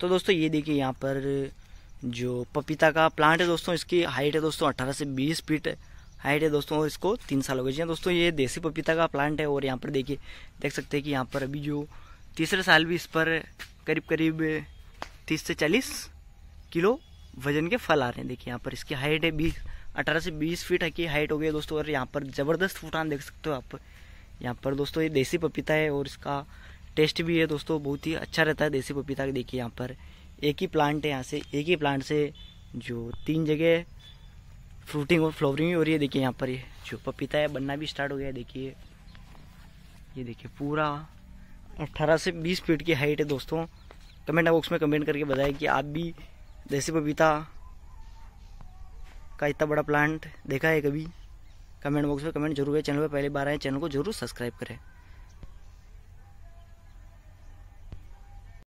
तो दोस्तों ये देखिए यहाँ पर जो पपीता का प्लांट है दोस्तों इसकी हाइट है दोस्तों अट्ठारह से बीस फीट हाइट है दोस्तों इसको तीन साल हो गए जी हाँ दोस्तों ये देसी पपीता का प्लांट है और यहाँ पर देखिए देख सकते हैं कि यहाँ पर अभी जो तीसरे साल भी इस पर करीब करीब तीस से चालीस किलो वजन के फल आ रहे हैं देखिए यहाँ पर इसकी हाइट है बीस अठारह से बीस फीट की हाइट हो गई है दोस्तों और यहाँ पर ज़बरदस्त फूटान देख सकते हो आप यहाँ पर दोस्तों ये देसी पपीता है और इसका टेस्ट भी है दोस्तों बहुत ही अच्छा रहता है देसी पपीता देखिए यहाँ पर एक ही प्लांट है यहाँ से एक ही प्लांट से जो तीन जगह फ्रूटिंग और फ्लावरिंग भी हो रही है देखिए यहाँ पर ये जो पपीता है बनना भी स्टार्ट हो गया है देखिए ये देखिए पूरा 18 से 20 फीट की हाइट है दोस्तों कमेंट बॉक्स में कमेंट करके बताएं कि आप भी देसी पपीता का इतना बड़ा प्लांट देखा है कभी कमेंट बॉक्स में कमेंट जरूर है चैनल पर पहली बार आए चैनल को जरूर सब्सक्राइब करें